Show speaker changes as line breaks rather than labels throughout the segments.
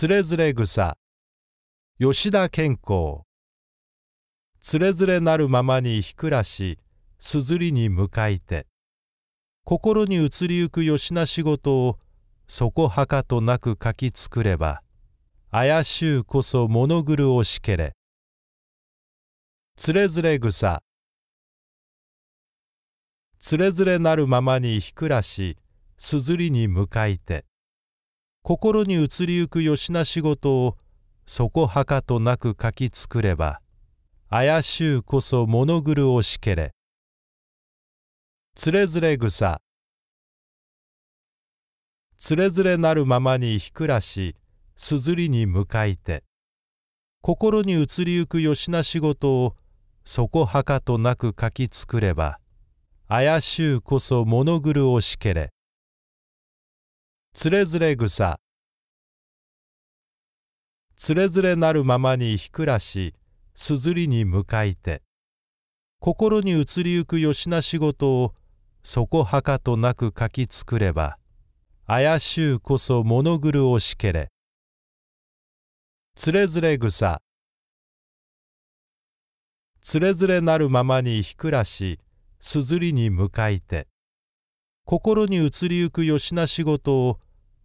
つれづれ草吉田健康つれづれなるままにひくらしすずりに向かいて心に移りゆく吉な仕事をそこはかとなく書き作れば怪しゅうこそ物るおしけれつれづれ草つれづれなるままにひくらしすずりに向かいて心に移りゆく吉な仕事をそこはかとなく書き作れば怪しゅうこそ物るをしけれつれづれ草つれづれなるままにひくらしすずりに向かいて心に移りゆく吉な仕事をそこはかとなく書き作れば怪しゅうこそ物るをしけれつれづれ草つれづれなるままにひくらしすずりに向かいて心に移りゆくよしな仕事をそこはかとなく書き作れば怪しゅうこそものぐるをしけれつれづれ草つれづれなるままにひくらしすずりに向かいて心に移りゆくよしな仕事を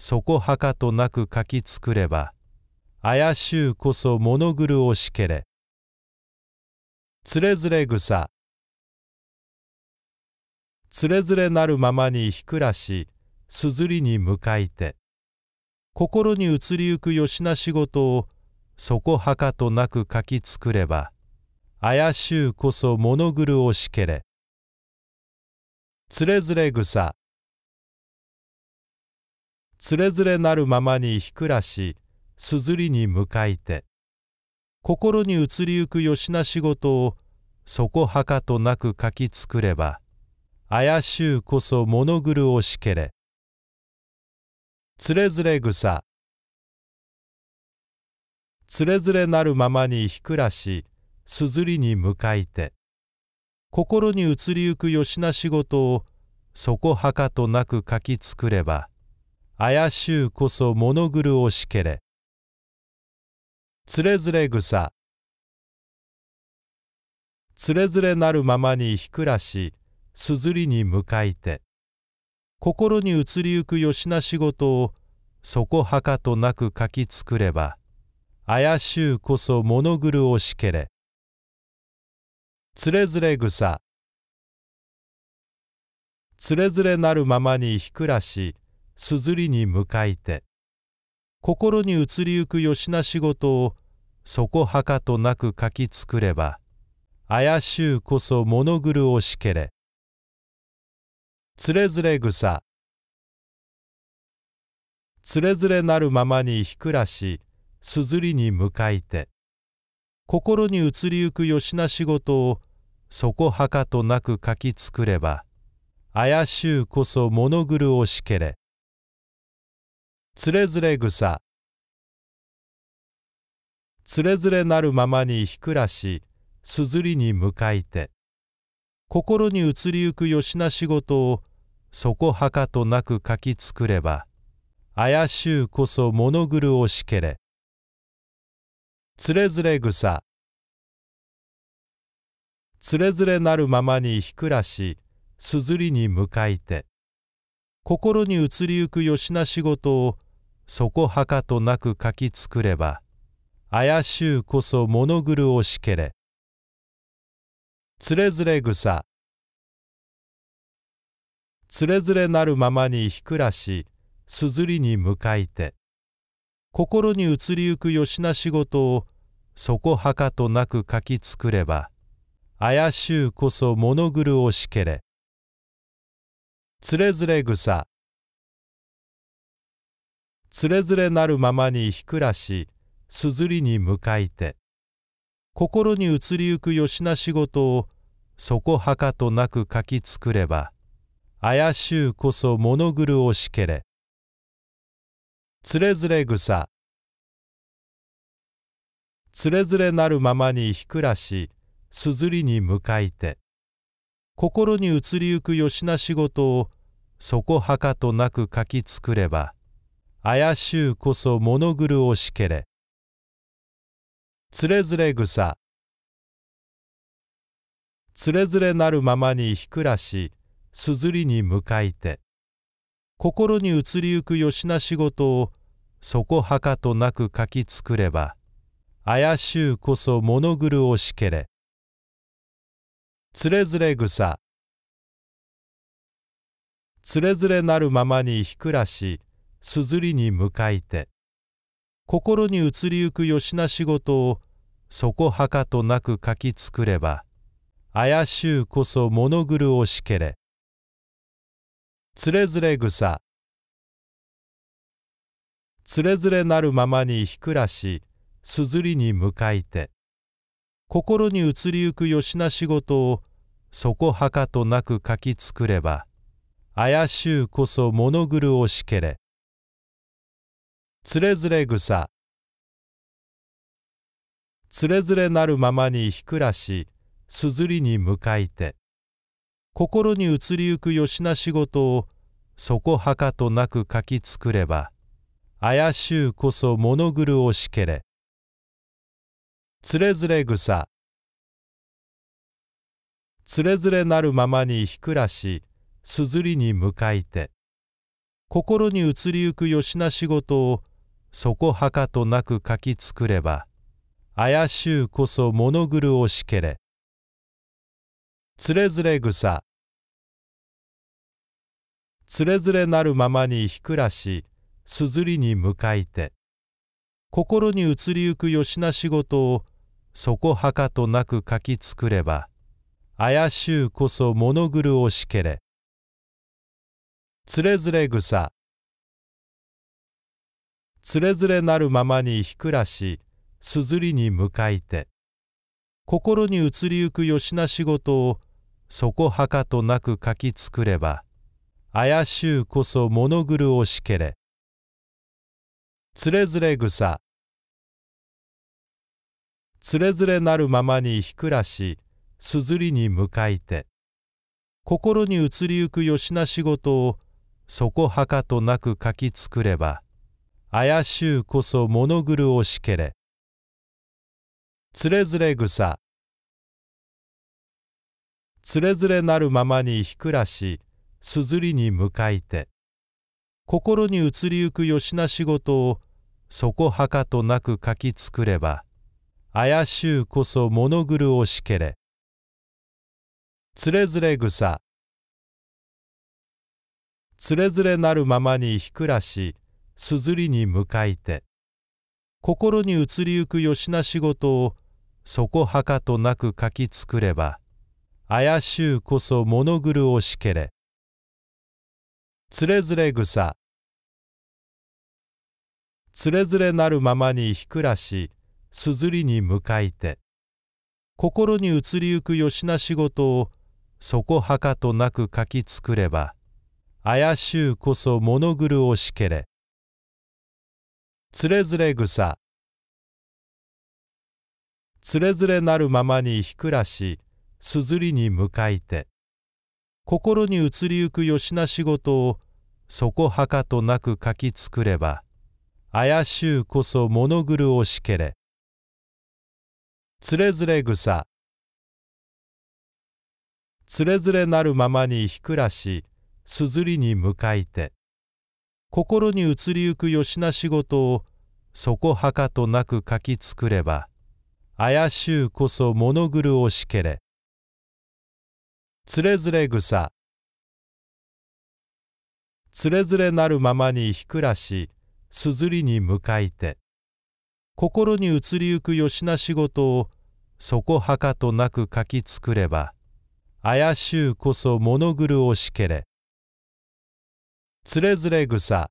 そこはかとなく書き作れば怪しゅうこそ物狂おしけれつれずれ草つれずれなるままにひくらしすずりに向かいて心に移りゆくよしな仕事をそこはかとなく書き作れば怪しゅうこそ物狂おしけれつれれ草つれづれなるままにひくらしすずりに向かいて心に移りゆくよしな仕事をそこはかとなく書き作れば怪しゅうこそ物狂をしけれつれづれ草つれづれなるままにひくらしすずりに向かいて心に移りゆくよしな仕事をそこはかとなく書き作れば怪しゅうこそ物狂おしけれつれづれ草つれづれなるままにひくらしすずりに向かいて心に移りゆくよしな仕事をそこはかとなく書き作れば怪しゅうこそ物狂おしけれつれづれ草つれづれなるままにひくらし硯に向かいて心に移りゆく吉な仕事をそこはかとなく書き作れば怪しゅうこそ物るをしけれつれずれ草つれずれなるままにひくらし硯に向かいて心に移りゆく吉な仕事をそこはかとなく書き作れば怪しゅうこそ物るをしけれつれづれ草つれづれなるままにひくらしすずりに向かいて心に移りゆくよしな仕事をそこはかとなく書き作れば怪しゅうこそ物狂をしけれつれづれ草つれづれなるままにひくらしすずりに向かいて心に移りゆくよしな仕事をそこはかとなく書き作れば怪しゅうこそ物るおしけれつれづれ草つれづれなるままにひくらしすずりに向かいて心に移りゆくよしな仕事をそこはかとなく書き作れば怪しゅうこそ物るおしけれつれづれ草つれづれなるままにひくらしすずりに向かいて心に移りゆくよしな仕事をそこはかとなく書き作れば怪しゅうこそ物狂おしけれつれづれ草つれづれなるままにひくらしすずりに向かいて心に移りゆくよしな仕事をそこはかとなく書き作れば怪しゅうこそ物狂おしけれ。つれづれ草つれづれなるままにひくらし、すずりに向かいて。心に移りゆくよしな仕事を、そこはかとなく書き作れば、怪しゅうこそ物狂おしけれ。つれづれ草つれづれなるままにひくらし、硯に迎えて心に移りゆく吉な仕事をそこはかとなく書き作れば怪しゅうこそ物るをしけれつれずれ草つれずれなるままにひくらし硯に迎えて心に移りゆく吉な仕事をそこはかとなく書き作れば怪しゅうこそ物るをしけれつれづれ草つれづれなるままにひくらしすずりに向かいて心に移りゆくよしな仕事をそこはかとなく書きつくれば怪しゅうこそものぐるをしけれつれづれ草つれづれなるままにひくらしすずりに向かいて心に移りゆくよしな仕事をそこはかとなく書き作れば怪しゅうこそ物狂をしけれつれずれ草つれずれなるままにひくらしすずりに向かいて心に移りゆくよしな仕事をそこはかとなく書き作れば怪しゅうこそ物狂をしけれつれれ草つれづれなるままにひくらしすずりに向かいて心に移りゆくよしな仕事をそこはかとなく書き作れば怪しゅうこそ物るをしけれつれづれ草つれづれなるままにひくらしすずりに向かいて心に移りゆくよしな仕事をそこはかとなく書き作れば怪しゅうこそ物るおしけれつれずれ草つれずれなるままにひくらしすずりに向かいて心に移りゆくよしな仕事をそこはかとなく書き作れば怪しゅうこそ物るおしけれつれずれ草つれずれなるままにひくらし硯に迎えて心に移りゆく吉な仕事をそこはかとなく書き作れば怪しゅうこそ物るをしけれつれづれ草つれづれなるままにひくらし硯に迎えて心に移りゆく吉な仕事をそこはかとなく書き作れば怪しゅうこそ物るをしけれつれづれ草つれづれなるままにひくらしすずりに向かいて心に移りゆくよしな仕事をそこはかとなく書き作れば怪しゅうこそ物狂おしけれつれづれ草つれづれなるままにひくらしすずりに向かいて心に移りゆくよしな仕事をそこはかとなく書き作れば怪しゅうこそ物るをしけれつれずれ草つれずれなるままにひくらしすずりに向かいて心に移りゆくよしな仕事をそこはかとなく書き作れば怪しゅうこそ物るをしけれつれづれ草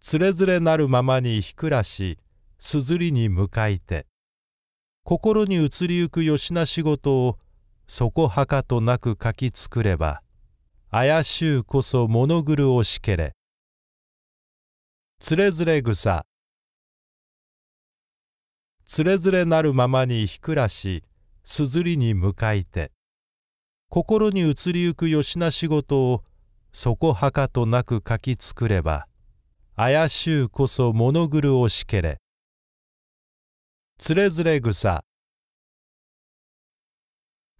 つれづれなるままにひくらしすずりに向かいて心に移りゆくよしな仕事をそこはかとなく書きつくれば怪しゅうこそものぐるおしけれつれづれ草つれづれなるままにひくらしすずりに向かいて心に移りゆくよしな仕事をそこはかとなく書き作れば怪しゅうこそ物狂をしけれつれづれ草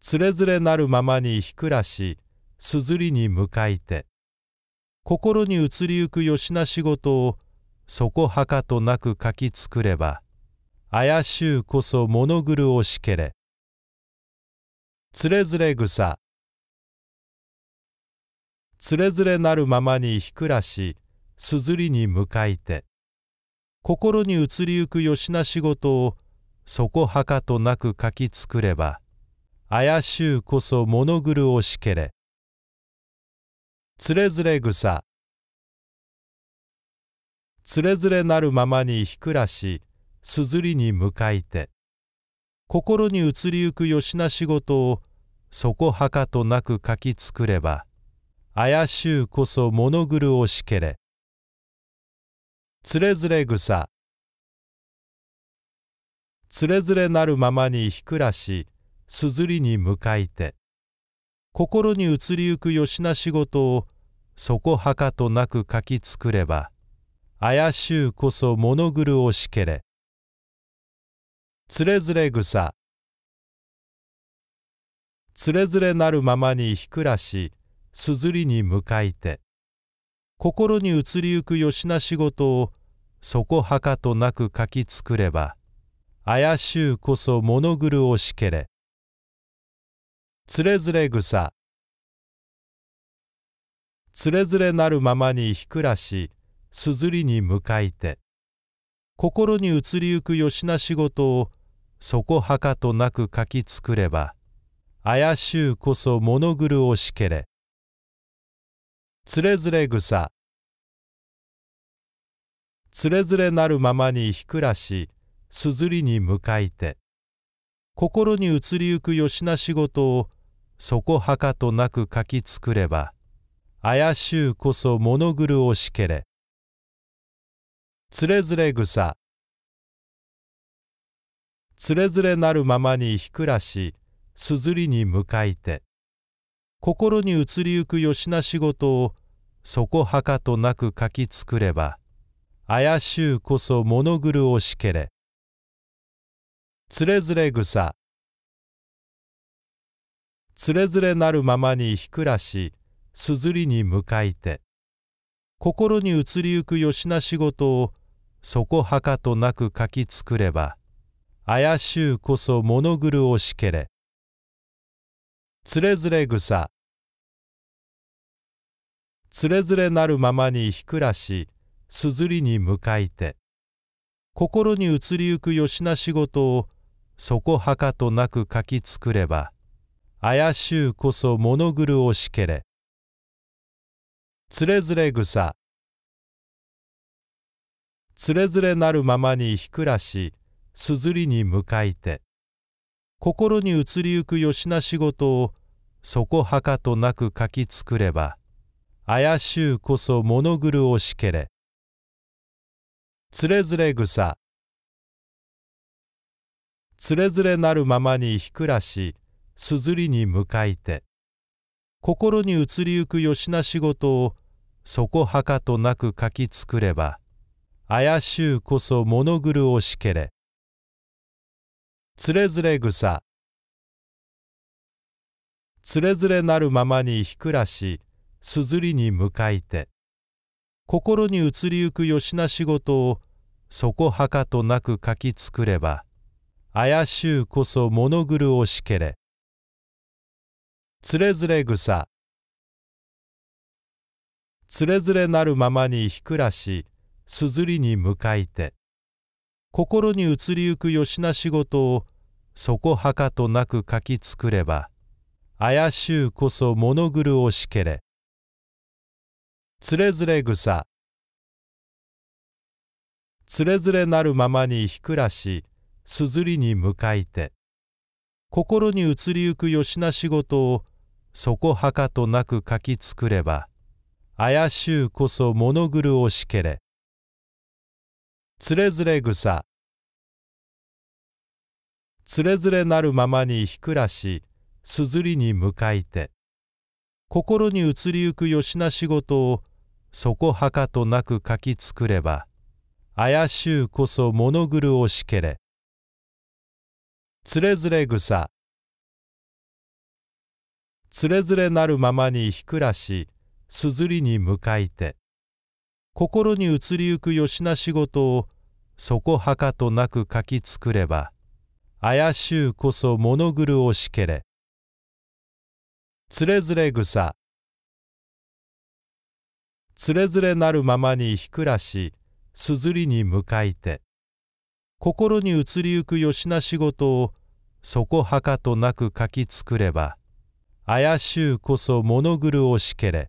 つれづれなるままにひくらしすずりに向かいて心に移りゆくよしな仕事をそこはかとなく書き作れば怪しゅうこそ物狂をしけれつれづれ草つれづれなるままにひくらしすずりに向かいて心に移りゆくよしな仕事をそこはかとなく書き作れば怪しゅうこそ物るおしけれつれづれ草つれづれなるままにひくらしすずりに向かいて心に移りゆく吉な仕事をそこはかとなく書き作れば怪しゅうこそ物るをしけれつれづれ草つれづれなるままにひくらしすずりに向かいて心に移りゆく吉な仕事をそこはかとなく書き作れば怪しゅうこそ物るをしけれつれづれ草つれづれなるままにひくらしすずりに向かいて心に移りゆくよしな仕事をそこはかとなく書き作れば怪しゅうこそ物狂をしけれつれづれ草つれづれなるままにひくらしすずりに向かいて心に移りゆくよしな仕事をそこはかとなく書き作れば怪しゅうこそ物狂をしけれつれずれ草つれずれなるままにひくらしすずりに向かいて心に移りゆくよしな仕事をそこはかとなく書き作れば怪しゅうこそ物狂をしけれつれづれ草つれづれなるままにひくらしすずりに向かいて心に移りゆくよしな仕事をそこはかとなく書き作れば怪しゅうこそぐるをしけれつれづれ草つれづれなるままにひくらしすずりに向かいて心に移りゆくよしな仕事をそこはかとなく書き作れば怪しゅうこそ物狂おしけれつれずれ草つれずれなるままにひくらしすずりに向かいて心に移りゆくよしな仕事をそこはかとなく書き作れば怪しゅうこそ物狂おしけれつれれ草つれづれなるままにひくらしすずりに向かいて心に移りゆくよしな仕事をそこはかとなく書き作れば怪しゅうこそ物狂をしけれつれづれ草つれづれなるままにひくらしすずりに向かいて心に移りゆくよしな仕事をそこはかとなく書き作れば怪しゅうこそ物るおしけれ。つれづれ草つれづれなるままにひくらし、すずりに向かいて。心に移りゆくよしな仕事を、そこはかとなく書き作れば、怪しゅうこそ物るおしけれ。つれづれ草つれづれなるままにひくらし、硯に迎えて心に移りゆくよしな仕事をそこはかとなく書き作れば怪しゅうこそ物狂おしけれつれづれ草つれづれなるままにひくらし硯に迎えて心に移りゆくよしな仕事をそこはかとなく書き作れば怪しゅうこそ物狂おしけれつれれ草つれずれなるままにひくらしすずりに向かいて心に移りゆくよしな仕事をそこはかとなく書き作れば怪しゅうこそぐるおしけれつれずれ草つれずれなるままにひくらしすずりに向かいて心に移りゆくよしな仕事をそこはかとなく書き作れば怪しゅうこそ物ぐるおしけれつれづれ草つれづれなるままにひくらしすずりに向かいて心に移りゆくよしな仕事をそこはかとなく書き作れば怪しゅうこそ物ぐるおしけれ